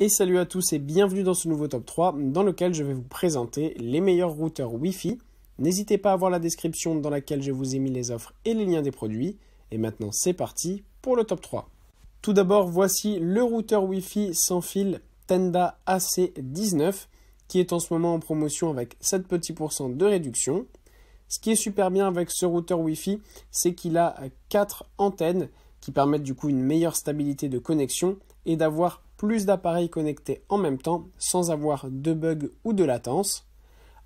Et salut à tous et bienvenue dans ce nouveau top 3 dans lequel je vais vous présenter les meilleurs routeurs Wi-Fi. N'hésitez pas à voir la description dans laquelle je vous ai mis les offres et les liens des produits. Et maintenant c'est parti pour le top 3. Tout d'abord voici le routeur Wi-Fi sans fil Tenda AC19 qui est en ce moment en promotion avec 7 petits pourcents de réduction. Ce qui est super bien avec ce routeur Wi-Fi, c'est qu'il a 4 antennes qui permettent du coup une meilleure stabilité de connexion et d'avoir plus d'appareils connectés en même temps sans avoir de bugs ou de latence.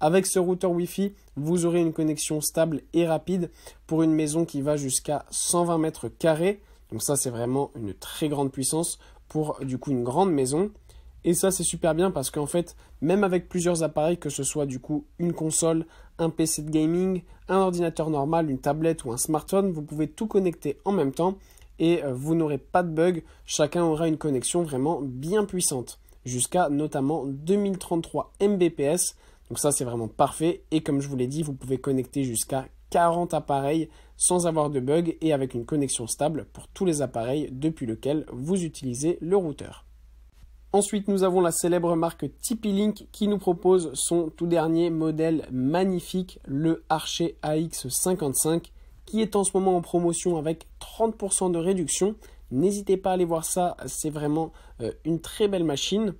Avec ce routeur Wi-Fi, vous aurez une connexion stable et rapide pour une maison qui va jusqu'à 120 mètres carrés. Donc ça, c'est vraiment une très grande puissance pour du coup une grande maison. Et ça, c'est super bien parce qu'en fait, même avec plusieurs appareils, que ce soit du coup une console, un PC de gaming, un ordinateur normal, une tablette ou un smartphone, vous pouvez tout connecter en même temps et euh, vous n'aurez pas de bug, chacun aura une connexion vraiment bien puissante, jusqu'à notamment 2033 Mbps, donc ça c'est vraiment parfait, et comme je vous l'ai dit, vous pouvez connecter jusqu'à 40 appareils sans avoir de bug et avec une connexion stable pour tous les appareils depuis lequel vous utilisez le routeur. Ensuite, nous avons la célèbre marque Tipeee Link qui nous propose son tout dernier modèle magnifique, le Archer AX55 qui est en ce moment en promotion avec 30% de réduction. N'hésitez pas à aller voir ça, c'est vraiment euh, une très belle machine.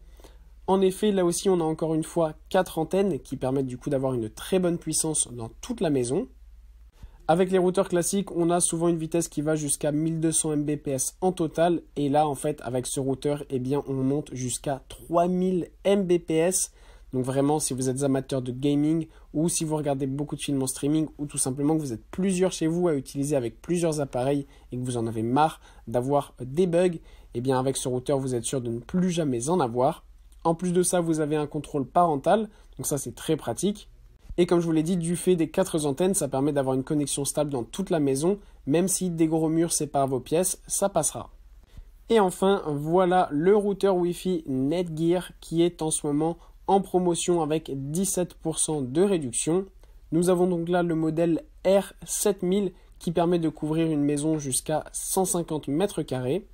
En effet, là aussi, on a encore une fois 4 antennes qui permettent du coup d'avoir une très bonne puissance dans toute la maison. Avec les routeurs classiques, on a souvent une vitesse qui va jusqu'à 1200 Mbps en total. Et là, en fait, avec ce routeur, eh bien, on monte jusqu'à 3000 Mbps donc vraiment, si vous êtes amateur de gaming ou si vous regardez beaucoup de films en streaming ou tout simplement que vous êtes plusieurs chez vous à utiliser avec plusieurs appareils et que vous en avez marre d'avoir des bugs, eh bien avec ce routeur, vous êtes sûr de ne plus jamais en avoir. En plus de ça, vous avez un contrôle parental, donc ça c'est très pratique. Et comme je vous l'ai dit, du fait des quatre antennes, ça permet d'avoir une connexion stable dans toute la maison, même si des gros murs séparent vos pièces, ça passera. Et enfin, voilà le routeur Wi-Fi Netgear qui est en ce moment en promotion avec 17% de réduction. Nous avons donc là le modèle R7000 qui permet de couvrir une maison jusqu'à 150 mètres carrés.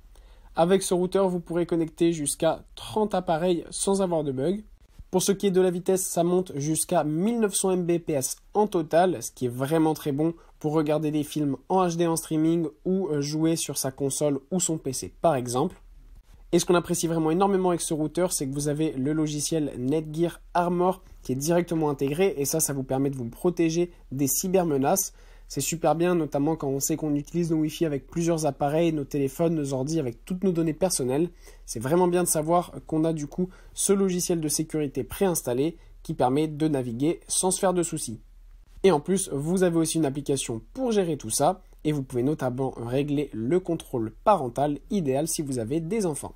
Avec ce routeur, vous pourrez connecter jusqu'à 30 appareils sans avoir de bug. Pour ce qui est de la vitesse, ça monte jusqu'à 1900 Mbps en total, ce qui est vraiment très bon pour regarder des films en HD en streaming ou jouer sur sa console ou son PC par exemple. Et ce qu'on apprécie vraiment énormément avec ce routeur, c'est que vous avez le logiciel Netgear Armor qui est directement intégré et ça, ça vous permet de vous protéger des cybermenaces. C'est super bien, notamment quand on sait qu'on utilise nos Wi-Fi avec plusieurs appareils, nos téléphones, nos ordi, avec toutes nos données personnelles. C'est vraiment bien de savoir qu'on a du coup ce logiciel de sécurité préinstallé qui permet de naviguer sans se faire de soucis. Et en plus, vous avez aussi une application pour gérer tout ça et vous pouvez notamment régler le contrôle parental idéal si vous avez des enfants.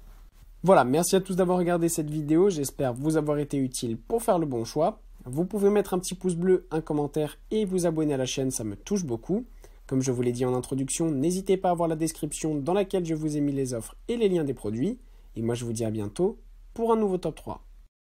Voilà, merci à tous d'avoir regardé cette vidéo, j'espère vous avoir été utile pour faire le bon choix. Vous pouvez mettre un petit pouce bleu, un commentaire et vous abonner à la chaîne, ça me touche beaucoup. Comme je vous l'ai dit en introduction, n'hésitez pas à voir la description dans laquelle je vous ai mis les offres et les liens des produits. Et moi je vous dis à bientôt pour un nouveau top 3.